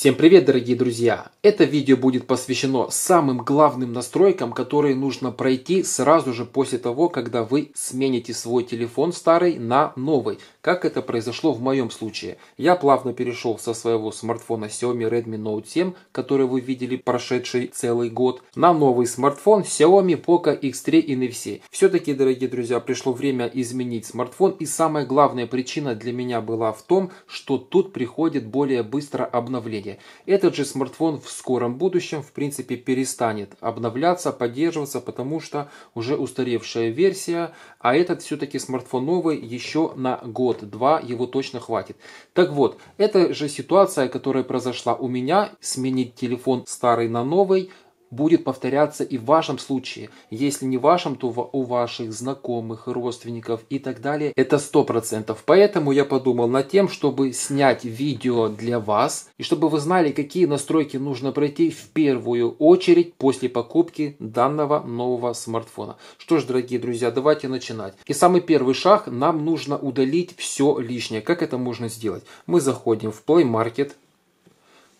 Всем привет, дорогие друзья! Это видео будет посвящено самым главным настройкам, которые нужно пройти сразу же после того, когда вы смените свой телефон старый на новый, как это произошло в моем случае. Я плавно перешел со своего смартфона Xiaomi Redmi Note 7, который вы видели прошедший целый год, на новый смартфон Xiaomi Poco X3 NFC. Все-таки, дорогие друзья, пришло время изменить смартфон, и самая главная причина для меня была в том, что тут приходит более быстро обновление деньги. Этот же смартфон в скором будущем, в принципе, перестанет обновляться, поддерживаться, потому что уже устаревшая версия, а этот все-таки смартфон новый еще на год-два его точно хватит. Так вот, эта же ситуация, которая произошла у меня, сменить телефон старый на новый – будет повторяться и в вашем случае. Если не в вашем, то у ваших знакомых, родственников и так далее. Это сто процентов. Поэтому я подумал над тем, чтобы снять видео для вас. И чтобы вы знали, какие настройки нужно пройти в первую очередь после покупки данного нового смартфона. Что ж, дорогие друзья, давайте начинать. И самый первый шаг, нам нужно удалить все лишнее. Как это можно сделать? Мы заходим в Play Market.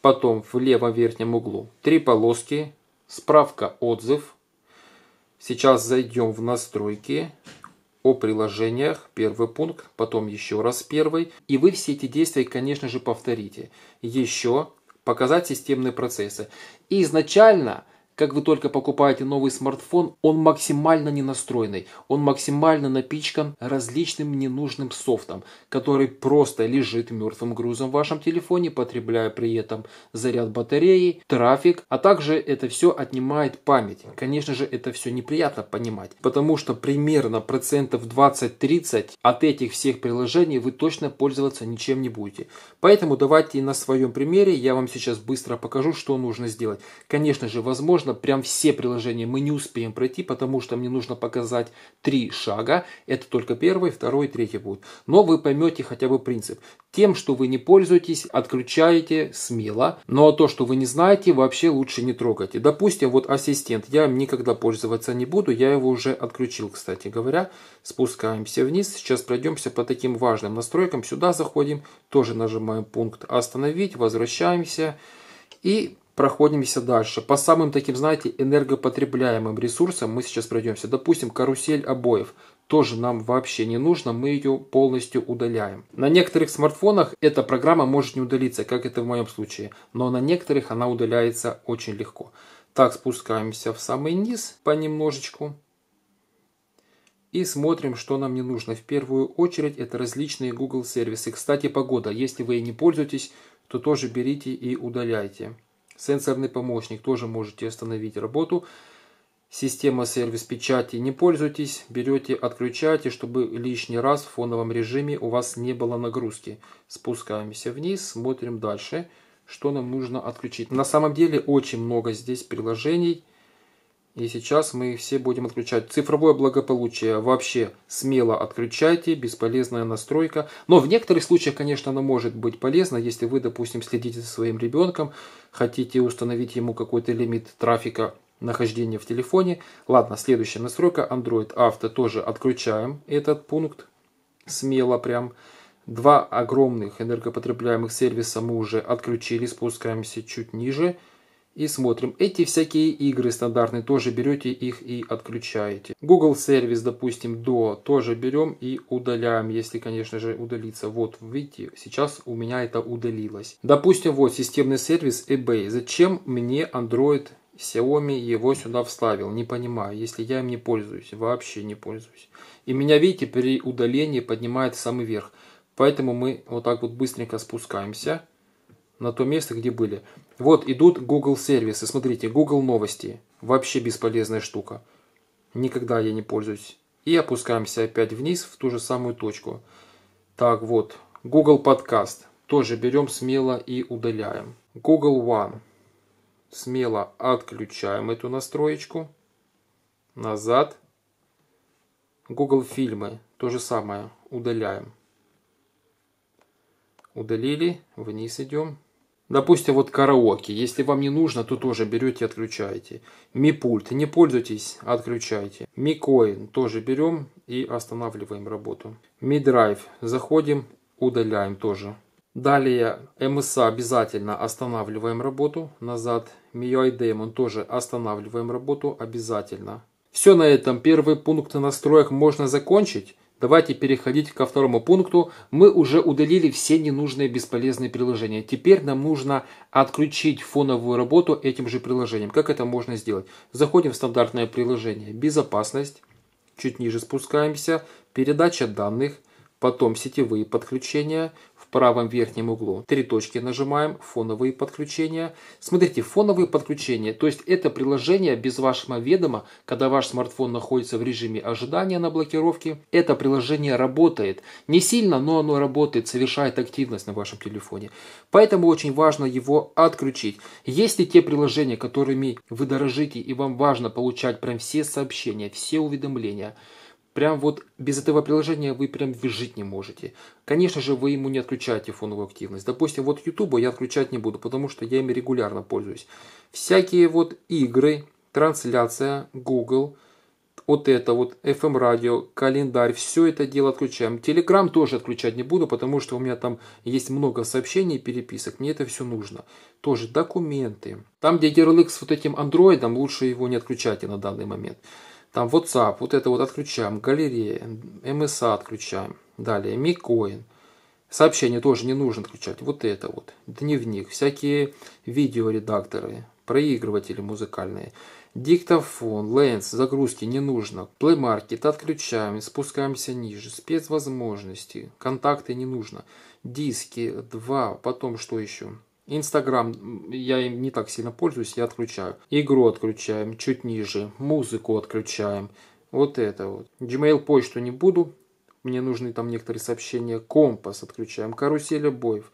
Потом в левом верхнем углу три полоски, Справка отзыв. Сейчас зайдем в настройки о приложениях, первый пункт, потом еще раз первый. И вы все эти действия, конечно же, повторите. Еще показать системные процессы. И изначально как вы только покупаете новый смартфон, он максимально не настроенный, он максимально напичкан различным ненужным софтом, который просто лежит мертвым грузом в вашем телефоне, потребляя при этом заряд батареи, трафик, а также это все отнимает память. Конечно же, это все неприятно понимать, потому что примерно процентов 20-30 от этих всех приложений вы точно пользоваться ничем не будете. Поэтому давайте на своем примере я вам сейчас быстро покажу, что нужно сделать. Конечно же, возможно, можно прям все приложения мы не успеем пройти, потому что мне нужно показать три шага. Это только первый, второй, третий будет. Но вы поймете хотя бы принцип. Тем, что вы не пользуетесь, отключаете смело. Но то, что вы не знаете, вообще лучше не трогайте. Допустим, вот ассистент. Я им никогда пользоваться не буду. Я его уже отключил, кстати говоря. Спускаемся вниз. Сейчас пройдемся по таким важным настройкам. Сюда заходим. Тоже нажимаем пункт «Остановить». Возвращаемся. И проходимся дальше. По самым таким, знаете, энергопотребляемым ресурсам мы сейчас пройдемся. Допустим, карусель обоев тоже нам вообще не нужно, мы ее полностью удаляем. На некоторых смартфонах эта программа может не удалиться, как это в моем случае, но на некоторых она удаляется очень легко. Так, спускаемся в самый низ понемножечку и смотрим, что нам не нужно. В первую очередь это различные Google сервисы. Кстати, погода. Если вы ей не пользуетесь, то тоже берите и удаляйте. Сенсорный помощник тоже можете остановить работу. Система сервис печати не пользуйтесь, берете, отключаете, чтобы лишний раз в фоновом режиме у вас не было нагрузки. Спускаемся вниз, смотрим дальше, что нам нужно отключить. На самом деле очень много здесь приложений. И сейчас мы все будем отключать. Цифровое благополучие вообще смело отключайте, бесполезная настройка. Но в некоторых случаях, конечно, она может быть полезна, если вы, допустим, следите за своим ребенком, хотите установить ему какой-то лимит трафика нахождения в телефоне. Ладно, следующая настройка Android Auto тоже отключаем этот пункт смело прям. Два огромных энергопотребляемых сервиса мы уже отключили, спускаемся чуть ниже и смотрим. Эти всякие игры стандартные тоже берете их и отключаете. Google сервис, допустим, до тоже берем и удаляем, если, конечно же, удалится. Вот, видите, сейчас у меня это удалилось. Допустим, вот системный сервис eBay. Зачем мне Android Xiaomi его сюда вставил? Не понимаю, если я им не пользуюсь, вообще не пользуюсь. И меня, видите, при удалении поднимает в самый верх. Поэтому мы вот так вот быстренько спускаемся на то место, где были. Вот идут Google сервисы. Смотрите, Google новости. Вообще бесполезная штука. Никогда я не пользуюсь. И опускаемся опять вниз в ту же самую точку. Так вот, Google подкаст. Тоже берем смело и удаляем. Google One. Смело отключаем эту настроечку. Назад. Google фильмы. То же самое. Удаляем удалили, вниз идем, Допустим, вот караоке. Если вам не нужно, то тоже берете и отключаете. пульт, Не пользуйтесь, отключайте. Микоин. Тоже берем и останавливаем работу. Мидрайв. Заходим, удаляем тоже. Далее MSA обязательно останавливаем работу. Назад. MIUI Daemon эм, тоже останавливаем работу обязательно. Все на этом. Первый пункт настроек можно закончить. Давайте переходить ко второму пункту. Мы уже удалили все ненужные бесполезные приложения. Теперь нам нужно отключить фоновую работу этим же приложением. Как это можно сделать? Заходим в стандартное приложение «Безопасность». Чуть ниже спускаемся. «Передача данных». Потом «Сетевые подключения» правом верхнем углу. Три точки нажимаем, фоновые подключения. Смотрите, фоновые подключения, то есть это приложение без вашего ведома, когда ваш смартфон находится в режиме ожидания на блокировке, это приложение работает. Не сильно, но оно работает, совершает активность на вашем телефоне. Поэтому очень важно его отключить. есть ли те приложения, которыми вы дорожите и вам важно получать прям все сообщения, все уведомления, Прям вот без этого приложения вы прям жить не можете. Конечно же, вы ему не отключаете фоновую активность. Допустим, вот YouTube я отключать не буду, потому что я ими регулярно пользуюсь. Всякие вот игры, трансляция, Google, вот это вот, FM-радио, календарь, все это дело отключаем. Телеграм тоже отключать не буду, потому что у меня там есть много сообщений, переписок, мне это все нужно. Тоже документы. Там, где ярлык с вот этим андроидом, лучше его не отключать на данный момент. Там WhatsApp, вот это вот отключаем, галерея, MSA отключаем. Далее, Микоин. Сообщение тоже не нужно отключать. Вот это вот. Дневник, всякие видеоредакторы, проигрыватели музыкальные. Диктофон, лэнс, загрузки не нужно. Плеймаркет отключаем, спускаемся ниже. Спецвозможности, контакты не нужно. Диски, два, потом что еще? Инстаграм я им не так сильно пользуюсь, я отключаю. Игру отключаем, чуть ниже. Музыку отключаем. Вот это вот. Gmail почту не буду. Мне нужны там некоторые сообщения. Компас отключаем. Карусель обоев.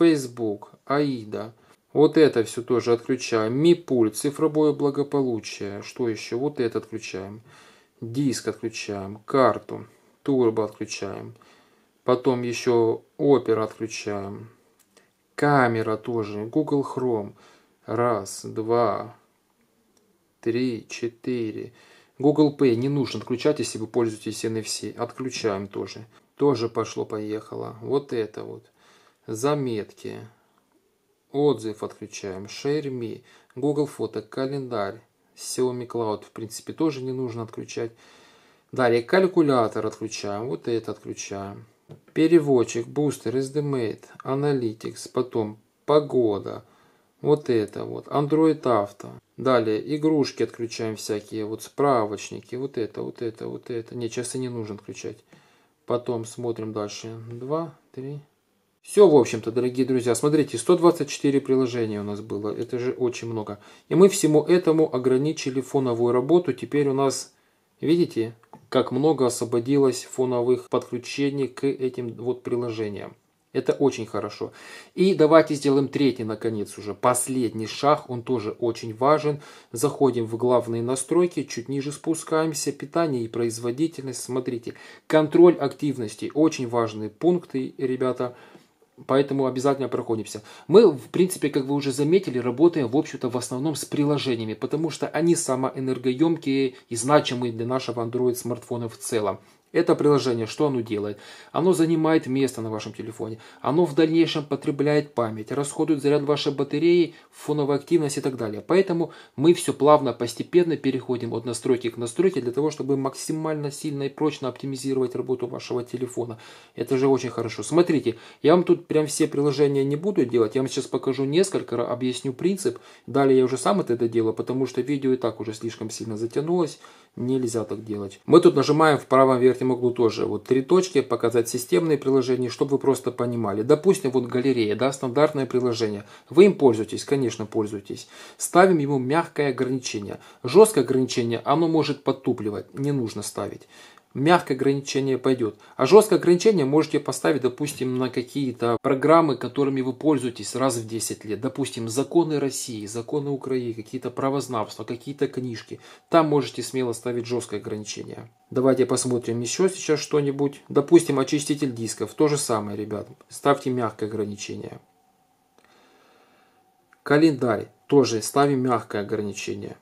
Facebook. Аида. Вот это все тоже отключаем. Мипульт. Цифровое благополучие. Что еще? Вот это отключаем. Диск отключаем. Карту. Турбо отключаем. Потом еще опера отключаем Камера тоже, ну, Google Chrome. Раз, два, три, четыре. Google Pay не нужно отключать, если вы пользуетесь NFC. Отключаем тоже. Тоже пошло-поехало. Вот это вот. Заметки. Отзыв отключаем. Share Me. Google фото. Календарь. Xiaomi Cloud, в принципе, тоже не нужно отключать. Далее калькулятор отключаем. Вот это отключаем переводчик, бустер, SDMate, Analytics, эм потом погода, вот это вот, Android Auto. Далее игрушки отключаем всякие, вот справочники, вот это, вот это, вот это. Не, сейчас и не нужно отключать. Потом смотрим дальше. Два, три. Все, в общем-то, дорогие друзья, смотрите, 124 приложения у нас было, это же очень много. И мы всему этому ограничили фоновую работу, теперь у нас, видите, как много освободилось фоновых подключений к этим вот приложениям. Это очень хорошо. И давайте сделаем третий, наконец, уже последний шаг. Он тоже очень важен. Заходим в главные настройки, чуть ниже спускаемся, питание и производительность. Смотрите, контроль активности. Очень важные пункты, ребята. Ребята Поэтому обязательно проходимся. Мы, в принципе, как вы уже заметили, работаем, в общем-то, в основном с приложениями, потому что они энергоемкие и значимые для нашего Android-смартфона в целом. Это приложение, что оно делает? Оно занимает место на вашем телефоне. Оно в дальнейшем потребляет память, расходует заряд вашей батареи, фоновая активность и так далее. Поэтому мы все плавно, постепенно переходим от настройки к настройке для того, чтобы максимально сильно и прочно оптимизировать работу вашего телефона. Это же очень хорошо. Смотрите, я вам тут прям все приложения не буду делать. Я вам сейчас покажу несколько, объясню принцип. Далее я уже сам это делаю, потому что видео и так уже слишком сильно затянулось. Нельзя так делать. Мы тут нажимаем в правом верхнем углу тоже. Вот три точки, показать системные приложения, чтобы вы просто понимали. Допустим, вот галерея, да, стандартное приложение. Вы им пользуетесь, конечно, пользуетесь. Ставим ему мягкое ограничение. Жесткое ограничение, оно может подтупливать, не нужно ставить мягкое ограничение пойдет. А жесткое ограничение можете поставить, допустим, на какие-то программы, которыми вы пользуетесь раз в 10 лет. Допустим, законы России, законы Украины, какие-то правознавства, какие-то книжки. Там можете смело ставить жесткое ограничение. Давайте посмотрим еще сейчас что-нибудь. Допустим, очиститель дисков. То же самое, ребят. Ставьте мягкое ограничение. Календарь. Тоже ставим мягкое ограничение.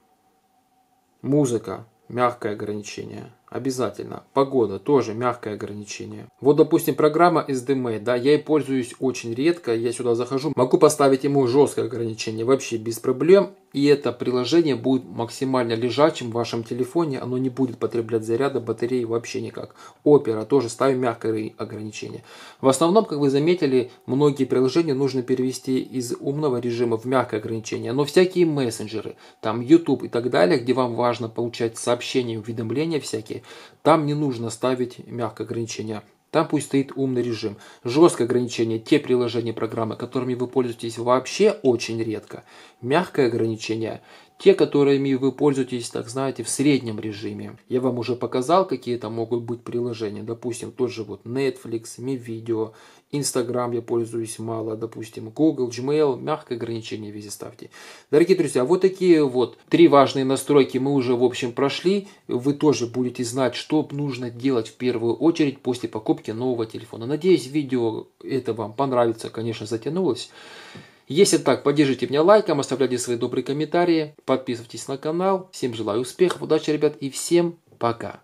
Музыка. Мягкое ограничение обязательно. Погода тоже мягкое ограничение. Вот, допустим, программа SDMA, да, я и пользуюсь очень редко, я сюда захожу, могу поставить ему жесткое ограничение вообще без проблем, и это приложение будет максимально лежачим в вашем телефоне, оно не будет потреблять заряда батареи вообще никак. Опера тоже ставим мягкое ограничение. В основном, как вы заметили, многие приложения нужно перевести из умного режима в мягкое ограничение, но всякие мессенджеры, там YouTube и так далее, где вам важно получать сообщения, уведомления всякие, там не нужно ставить мягкое ограничение. Там пусть стоит умный режим. Жесткое ограничение – те приложения программы, которыми вы пользуетесь вообще очень редко. Мягкое ограничение те, которыми вы пользуетесь, так знаете, в среднем режиме. Я вам уже показал, какие там могут быть приложения. Допустим, тот же вот Netflix, MiVideo, Instagram я пользуюсь мало, допустим, Google, Gmail, мягкое ограничение везде ставьте. Дорогие друзья, вот такие вот три важные настройки мы уже, в общем, прошли. Вы тоже будете знать, что нужно делать в первую очередь после покупки нового телефона. Надеюсь, видео это вам понравится, конечно, затянулось. Если так, поддержите меня лайком, оставляйте свои добрые комментарии, подписывайтесь на канал. Всем желаю успехов, удачи, ребят, и всем пока.